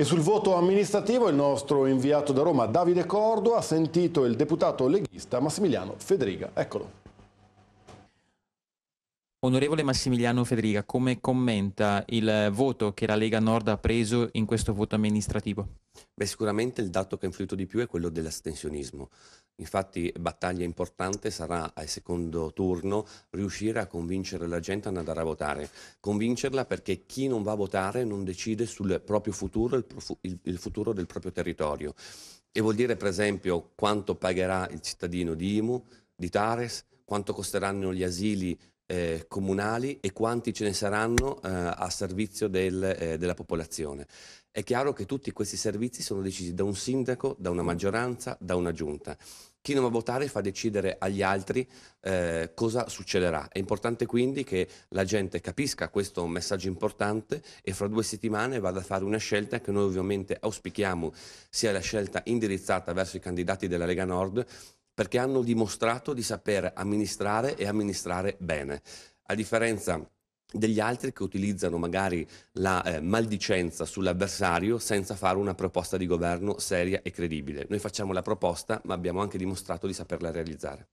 E sul voto amministrativo il nostro inviato da Roma, Davide Cordo, ha sentito il deputato leghista Massimiliano Federica. Eccolo. Onorevole Massimiliano Federica, come commenta il voto che la Lega Nord ha preso in questo voto amministrativo? Beh, sicuramente il dato che ha influito di più è quello dell'astensionismo. Infatti battaglia importante sarà al secondo turno riuscire a convincere la gente ad andare a votare, convincerla perché chi non va a votare non decide sul proprio futuro, il, il futuro del proprio territorio. E vuol dire per esempio quanto pagherà il cittadino di IMU, di Tares, quanto costeranno gli asili eh, comunali e quanti ce ne saranno eh, a servizio del, eh, della popolazione. È chiaro che tutti questi servizi sono decisi da un sindaco, da una maggioranza, da una giunta. Chi non va a votare fa decidere agli altri eh, cosa succederà. È importante quindi che la gente capisca questo messaggio importante e fra due settimane vada a fare una scelta che noi ovviamente auspichiamo sia la scelta indirizzata verso i candidati della Lega Nord perché hanno dimostrato di saper amministrare e amministrare bene, a differenza degli altri che utilizzano magari la eh, maldicenza sull'avversario senza fare una proposta di governo seria e credibile. Noi facciamo la proposta, ma abbiamo anche dimostrato di saperla realizzare.